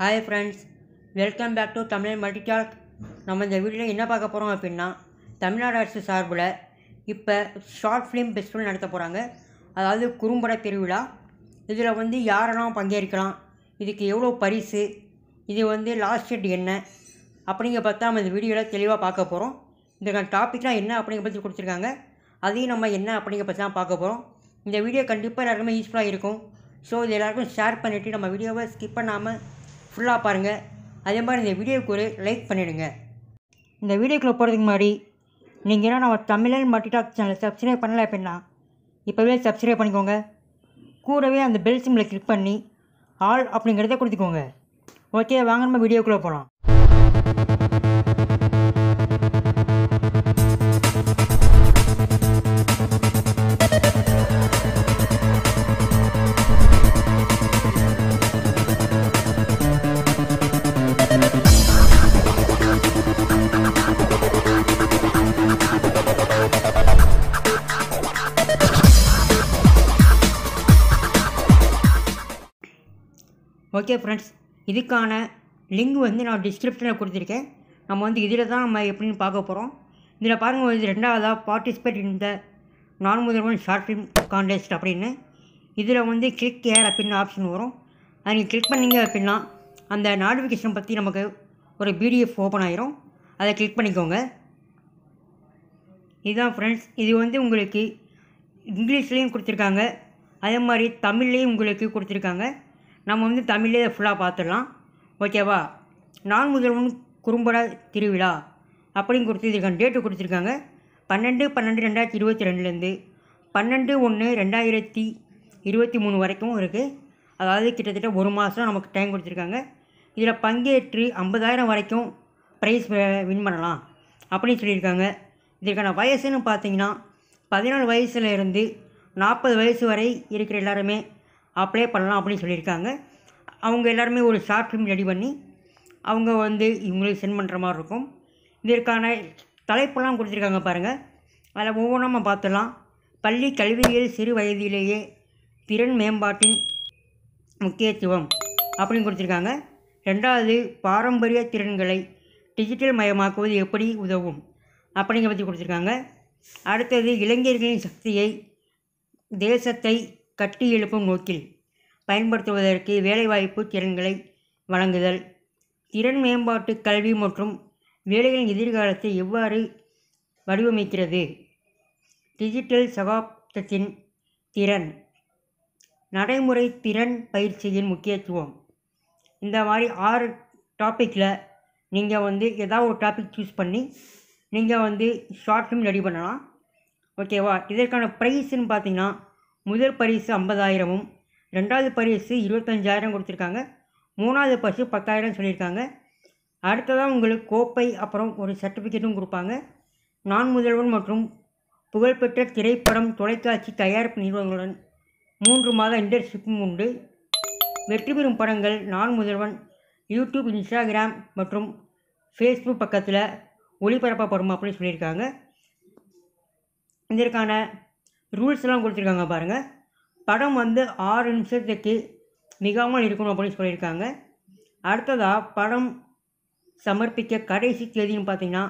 hi friends welcome back to Tamil Multitalk நம்ம இந்த வீட்டில் என்ன பார்க்க போகிறோம் அப்படின்னா தமிழ்நாடு அரசு சார்பில் இப்போ ஷார்ட் ஃபிலிம் ஃபெஸ்டிவல் நடத்த போகிறாங்க அதாவது குறும்பட திருவிழா இதில் வந்து யாரெல்லாம் பங்கேற்கலாம் இதுக்கு எவ்வளோ பரிசு இது வந்து லாஸ்ட் டேட் என்ன அப்படிங்க பார்த்தா நம்ம இந்த வீடியோவில் தெளிவாக பார்க்க போகிறோம் இந்த டாப்பிக்லாம் என்ன அப்படிங்கிற பற்றி கொடுத்துருக்காங்க அதையும் நம்ம என்ன அப்படிங்க பற்றி தான் பார்க்க போகிறோம் இந்த வீடியோ கண்டிப்பாக எல்லாருக்குமே யூஸ்ஃபுல்லாக இருக்கும் ஸோ இது எல்லாருக்கும் ஷேர் பண்ணிவிட்டு நம்ம வீடியோவை ஸ்கிப் பண்ணாமல் ஃபுல்லாக பாருங்கள் அதே மாதிரி இந்த வீடியோவுக்கு ஒரு லைக் பண்ணிவிடுங்க இந்த வீடியோக்குள்ளே போகிறதுக்கு முன்னாடி நீங்கள் என்ன நம்ம தமிழன் மட்டிடாக் சேனலை சப்ஸ்கிரைப் பண்ணலை அப்படின்னா இப்போவே சப்ஸ்கிரைப் பண்ணிக்கோங்க கூடவே அந்த பெல் சிம்மில் கிளிக் பண்ணி ஆல் அப்படிங்கிறத கொடுத்துக்கோங்க ஓகே வாங்க நம்ம வீடியோக்குள்ளே போகலாம் ஓகே ஃப்ரெண்ட்ஸ் இதுக்கான லிங்க் வந்து நான் டிஸ்கிரிப்ஷனில் கொடுத்துருக்கேன் நம்ம வந்து இதில் தான் நம்ம எப்படின்னு பார்க்க போகிறோம் இதில் பாருங்கள் இது ரெண்டாவதாக பார்ட்டிசிபேட் இன் த நான் முதல்வன் ஷார்ட் ஃபிலிம் கான்டெஸ்ட் அப்படின்னு இதில் வந்து கிளிக் ஏர் அப்படின்னு ஆப்ஷன் வரும் அதை நீங்கள் கிளிக் பண்ணிங்க அப்படின்னா அந்த நோட்டிஃபிகேஷன் பற்றி நமக்கு ஒரு பிடிஎஃப் ஓப்பன் ஆயிரும் அதை கிளிக் பண்ணிக்கோங்க இதுதான் ஃப்ரெண்ட்ஸ் இது வந்து உங்களுக்கு இங்கிலீஷ்லேயும் கொடுத்துருக்காங்க அதே மாதிரி தமிழ்லேயும் உங்களுக்கு கொடுத்துருக்காங்க நம்ம வந்து தமிழே ஃபுல்லாக பார்த்துடலாம் ஓகேவா நான் முதல்வன் குறும்பட திருவிழா அப்படின்னு கொடுத்துருக்காங்க டேட்டு கொடுத்துருக்காங்க பன்னெண்டு பன்னெண்டு ரெண்டாயிரத்தி இருபத்தி ரெண்டுலேருந்து பன்னெண்டு ஒன்று ரெண்டாயிரத்தி இருபத்தி மூணு வரைக்கும் இருக்குது அதாவது கிட்டத்தட்ட ஒரு மாதம் நமக்கு டைம் கொடுத்துருக்காங்க இதில் பங்கேற்று ஐம்பதாயிரம் வரைக்கும் ப்ரைஸ் வின் பண்ணலாம் அப்படின்னு சொல்லியிருக்காங்க இதற்கான வயசுன்னு பார்த்தீங்கன்னா பதினாலு வயசுலேருந்து நாற்பது வயசு வரை இருக்கிற எல்லாருமே அப்ளை பண்ணலாம் அப்படின்னு சொல்லியிருக்காங்க அவங்க எல்லாருமே ஒரு ஷார்ட் ஃபிலிம் ரெடி பண்ணி அவங்க வந்து இவங்களுக்கு சென்ட் பண்ணுற மாதிரி இருக்கும் இதற்கான தலைப்பெல்லாம் கொடுத்துருக்காங்க பாருங்கள் அதில் ஒவ்வொன்றும் நம்ம பார்த்துடலாம் பள்ளி கல்வியில் சிறு வயதிலேயே திறன் மேம்பாட்டின் முக்கியத்துவம் அப்படின்னு கொடுத்துருக்காங்க ரெண்டாவது பாரம்பரிய திறன்களை டிஜிட்டல் மயமாக்குவது எப்படி உதவும் அப்படிங்கிற பற்றி கொடுத்துருக்காங்க அடுத்தது இளைஞர்களின் சக்தியை தேசத்தை கட்டி எழுப்பும் நோக்கில் பயன்படுத்துவதற்கு வேலைவாய்ப்பு திறன்களை வழங்குதல் திறன் மேம்பாட்டு கல்வி மற்றும் வேலைகளின் எதிர்காலத்தை எவ்வாறு வடிவமைக்கிறது டிஜிட்டல் சகாப்தத்தின் திறன் நடைமுறை திறன் பயிற்சியின் முக்கியத்துவம் இந்த மாதிரி ஆறு டாப்பிக்கில் நீங்கள் வந்து ஏதாவது ஒரு டாபிக் சூஸ் பண்ணி நீங்கள் வந்து ஷார்ட் ஃபிலிம் ரெடி பண்ணலாம் ஓகேவா இதற்கான ப்ரைஸ்ன்னு பார்த்தீங்கன்னா முதல் பரிசு ஐம்பதாயிரமும் ரெண்டாவது பரிசு இருபத்தஞ்சாயிரம் கொடுத்துருக்காங்க மூணாவது பரிசு பத்தாயிரம் சொல்லியிருக்காங்க அடுத்ததாக உங்களுக்கு கோப்பை அப்புறம் ஒரு சர்டிஃபிகேட்டும் கொடுப்பாங்க நான் முதல்வன் மற்றும் புகழ்பெற்ற திரைப்படம் தொலைக்காட்சி தயாரிப்பு நிறுவனங்களுடன் மூன்று மாத இன்டர்ஷிப்பும் உண்டு வெற்றி பெறும் படங்கள் நான் முதல்வன் யூடியூப் இன்ஸ்டாகிராம் மற்றும் ஃபேஸ்புக் பக்கத்தில் ஒளிபரப்பப்படும் அப்படின்னு சொல்லியிருக்காங்க இதற்கான ரூல்ஸ்லாம் கொடுத்துருக்காங்க பாருங்கள் படம் வந்து ஆறு நிமிஷத்துக்கு மிகாமல் இருக்கணும் அப்படின்னு சொல்லியிருக்காங்க அடுத்ததாக படம் சமர்ப்பிக்க கடைசி தேதின்னு பார்த்தீங்கன்னா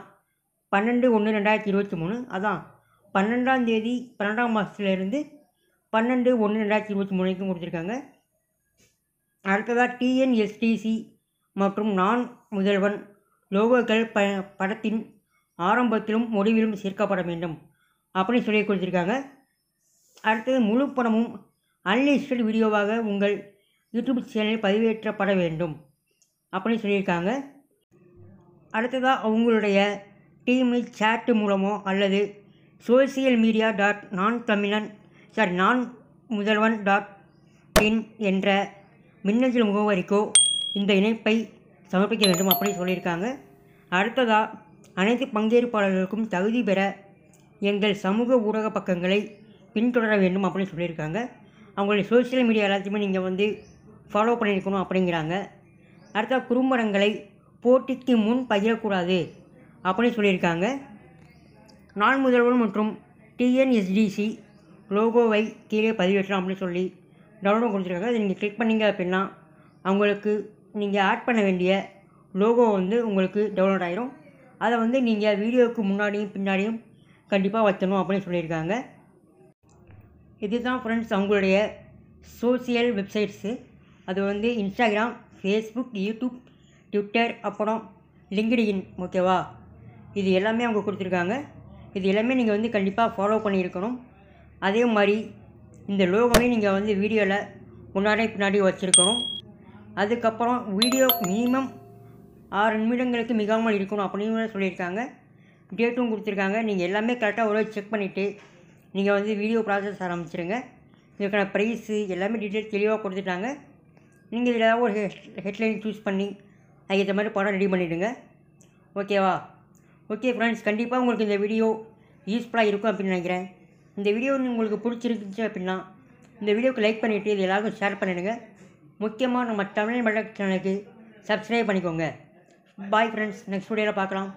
பன்னெண்டு ஒன்று ரெண்டாயிரத்தி இருபத்தி மூணு அதான் பன்னெண்டாம் தேதி பன்னெண்டாம் மாதத்துலேருந்து பன்னெண்டு ஒன்று ரெண்டாயிரத்தி இருபத்தி மூணு வரைக்கும் கொடுத்துருக்காங்க அடுத்ததாக டிஎன்எஸ்டிசி மற்றும் நான் முதல்வன் லோகோக்கள் ப படத்தின் ஆரம்பத்திலும் முடிவிலும் சேர்க்கப்பட வேண்டும் அப்படின்னு சொல்லி கொடுத்துருக்காங்க அடுத்தது முழு படமும் அன்லிஸ்டட் வீடியோவாக உங்கள் யூடியூப் சேனலில் பதிவேற்றப்பட வேண்டும் அப்படின்னு சொல்லியிருக்காங்க அடுத்ததாக அவங்களுடைய டீமில் சேட்டு மூலமோ அல்லது சோசியல் மீடியா டாட் நான் தமிழன் சாரி நான் முதல்வன் டாட் இன் என்ற மின்னஞ்சல் முகவரிக்கோ இந்த இணைப்பை சமர்ப்பிக்க வேண்டும் அப்படின்னு சொல்லியிருக்காங்க அடுத்ததாக அனைத்து பங்கேற்பாளர்களுக்கும் தகுதி பெற எங்கள் சமூக ஊடக பக்கங்களை பின்தொடர வேண்டும் அப்படின்னு சொல்லியிருக்காங்க அவங்களுடைய சோசியல் மீடியா எல்லாத்தையுமே நீங்கள் வந்து ஃபாலோ பண்ணியிருக்கணும் அப்படிங்கிறாங்க அடுத்த குறும்படங்களை போட்டிக்கு முன் பகிரக்கூடாது அப்படின்னு சொல்லியிருக்காங்க நான் முதல்வர் மற்றும் டிஎன்எஸ்டிசி லோகோவை கீழே பதிவேற்றலாம் அப்படின்னு சொல்லி டவுன்லோட் கொடுத்துருக்காங்க அதை நீங்கள் கிளிக் பண்ணிங்க அப்படின்னா அவங்களுக்கு நீங்கள் ஆட் பண்ண வேண்டிய லோகோ வந்து உங்களுக்கு டவுன்லோட் ஆகிரும் அதை வந்து நீங்கள் வீடியோவுக்கு முன்னாடியும் பின்னாடியும் கண்டிப்பாக வைக்கணும் அப்படின்னு சொல்லியிருக்காங்க இதுதான் ஃப்ரெண்ட்ஸ் அவங்களுடைய சோசியல் வெப்சைட்ஸு அது வந்து இன்ஸ்டாகிராம் ஃபேஸ்புக் யூடியூப் ட்விட்டர் அப்புறம் லிங்க்டின் ஓகேவா இது எல்லாமே அவங்க கொடுத்துருக்காங்க இது எல்லாமே நீங்கள் வந்து கண்டிப்பாக ஃபாலோ பண்ணியிருக்கணும் அதே மாதிரி இந்த லோகோவையும் நீங்கள் வந்து வீடியோவில் முன்னாடி பின்னாடி வச்சுருக்கணும் அதுக்கப்புறம் வீடியோ மினிமம் ஆறு நிமிடங்களுக்கு மிகாமல் இருக்கணும் அப்படின்னு சொல்லியிருக்காங்க டேட்டும் கொடுத்துருக்காங்க நீங்கள் எல்லாமே கரெக்டாக ஒரு செக் பண்ணிவிட்டு நீங்கள் வந்து வீடியோ ப்ராசஸ் ஆரம்பிச்சுருங்க இதுக்கான ப்ரைஸு எல்லாமே டீட்டெயில் தெளிவாக கொடுத்துட்டாங்க நீங்கள் இதில் ஏதாவது ஒரு ஹெட்லைன் சூஸ் பண்ணி அதுக்கேற்ற மாதிரி படம் ரெடி பண்ணிவிடுங்க ஓகேவா ஓகே ஃப்ரெண்ட்ஸ் கண்டிப்பாக உங்களுக்கு இந்த வீடியோ யூஸ்ஃபுல்லாக இருக்கும் அப்படின்னு நினைக்கிறேன் இந்த வீடியோ உங்களுக்கு பிடிச்சிருந்துச்சு அப்படின்னா இந்த வீடியோக்கு லைக் பண்ணிவிட்டு இது எல்லாருக்கும் ஷேர் பண்ணிவிடுங்க முக்கியமாக நம்ம தமிழ் மண்டல் சேனலுக்கு சப்ஸ்கிரைப் பண்ணிக்கோங்க பாய் ஃப்ரெண்ட்ஸ் நெக்ஸ்ட் வீடியோவில் பார்க்கலாம்